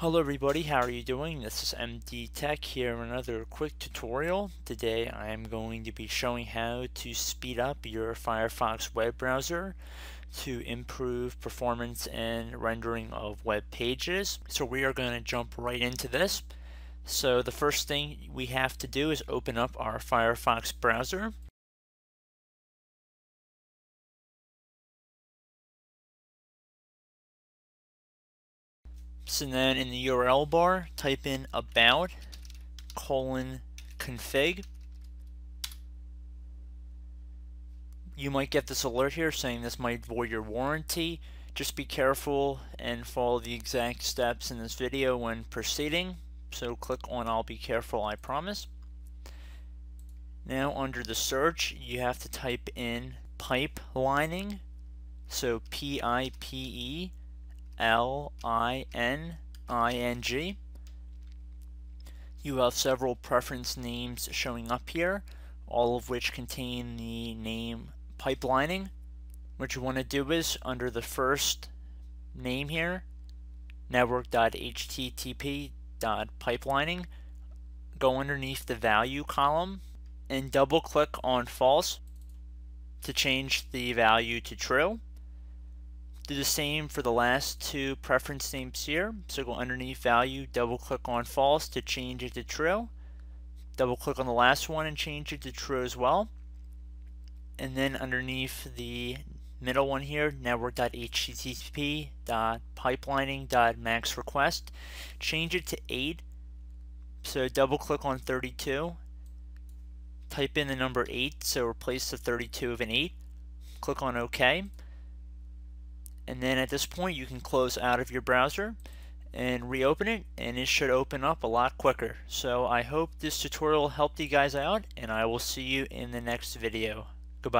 Hello everybody, how are you doing? This is MD Tech here another quick tutorial. Today I am going to be showing how to speed up your Firefox web browser to improve performance and rendering of web pages. So we are going to jump right into this. So the first thing we have to do is open up our Firefox browser. and then in the URL bar type in about colon config. You might get this alert here saying this might void your warranty. Just be careful and follow the exact steps in this video when proceeding. So click on I'll be careful I promise. Now under the search you have to type in pipe lining. So P-I-P-E L-I-N-I-N-G. You have several preference names showing up here, all of which contain the name pipelining. What you want to do is, under the first name here, network.http.pipelining, go underneath the value column and double click on false to change the value to true. Do the same for the last two preference names here. So go underneath value, double click on false to change it to true. Double click on the last one and change it to true as well. And then underneath the middle one here, network.http.pipelining.maxrequest, change it to 8. So double click on 32, type in the number 8, so replace the 32 of an 8, click on OK and then at this point you can close out of your browser and reopen it and it should open up a lot quicker. So I hope this tutorial helped you guys out and I will see you in the next video. Goodbye.